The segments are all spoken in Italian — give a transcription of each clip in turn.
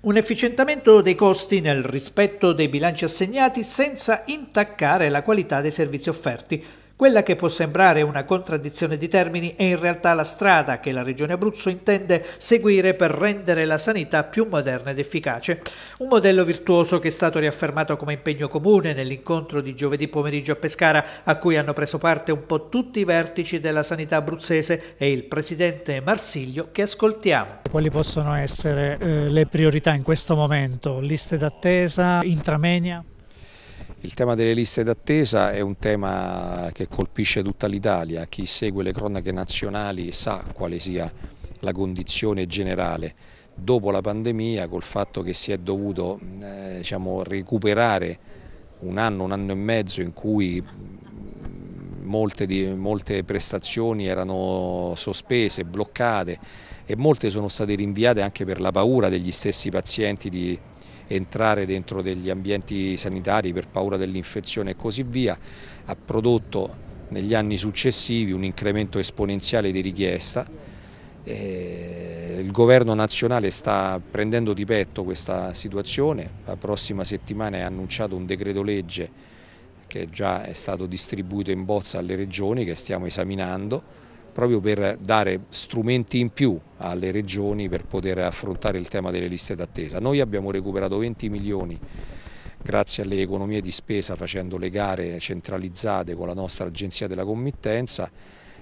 Un efficientamento dei costi nel rispetto dei bilanci assegnati senza intaccare la qualità dei servizi offerti. Quella che può sembrare una contraddizione di termini è in realtà la strada che la Regione Abruzzo intende seguire per rendere la sanità più moderna ed efficace. Un modello virtuoso che è stato riaffermato come impegno comune nell'incontro di giovedì pomeriggio a Pescara, a cui hanno preso parte un po' tutti i vertici della sanità abruzzese e il presidente Marsiglio che ascoltiamo. Quali possono essere eh, le priorità in questo momento? Liste d'attesa, intramenia? Il tema delle liste d'attesa è un tema che colpisce tutta l'Italia, chi segue le cronache nazionali sa quale sia la condizione generale. Dopo la pandemia, col fatto che si è dovuto eh, diciamo, recuperare un anno, un anno e mezzo in cui mm, molte, di, molte prestazioni erano sospese, bloccate e molte sono state rinviate anche per la paura degli stessi pazienti di, entrare dentro degli ambienti sanitari per paura dell'infezione e così via, ha prodotto negli anni successivi un incremento esponenziale di richiesta. Eh, il governo nazionale sta prendendo di petto questa situazione, la prossima settimana è annunciato un decreto legge che già è stato distribuito in bozza alle regioni che stiamo esaminando proprio per dare strumenti in più alle regioni per poter affrontare il tema delle liste d'attesa. Noi abbiamo recuperato 20 milioni grazie alle economie di spesa facendo le gare centralizzate con la nostra agenzia della committenza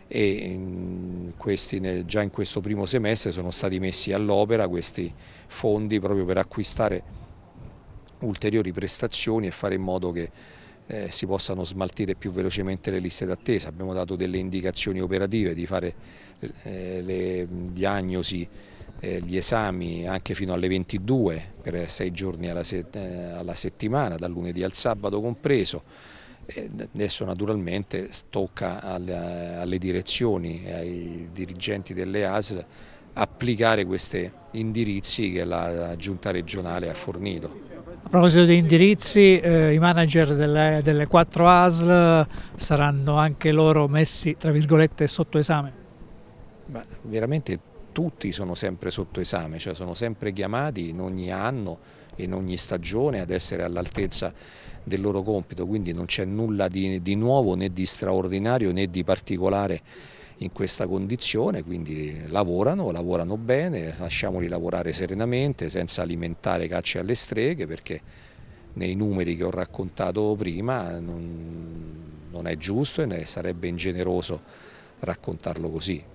e in questi, già in questo primo semestre sono stati messi all'opera questi fondi proprio per acquistare ulteriori prestazioni e fare in modo che eh, si possano smaltire più velocemente le liste d'attesa. Abbiamo dato delle indicazioni operative di fare eh, le diagnosi, eh, gli esami anche fino alle 22 per sei giorni alla, se eh, alla settimana, dal lunedì al sabato compreso. adesso naturalmente tocca alle, alle direzioni e ai dirigenti delle ASL applicare questi indirizzi che la giunta regionale ha fornito. A proposito di indirizzi, eh, i manager delle, delle 4 ASL saranno anche loro messi, tra virgolette, sotto esame? Ma veramente tutti sono sempre sotto esame, cioè sono sempre chiamati in ogni anno e in ogni stagione ad essere all'altezza del loro compito, quindi non c'è nulla di, di nuovo né di straordinario né di particolare in questa condizione, quindi lavorano, lavorano bene, lasciamoli lavorare serenamente senza alimentare cacce alle streghe perché nei numeri che ho raccontato prima non, non è giusto e sarebbe ingeneroso raccontarlo così.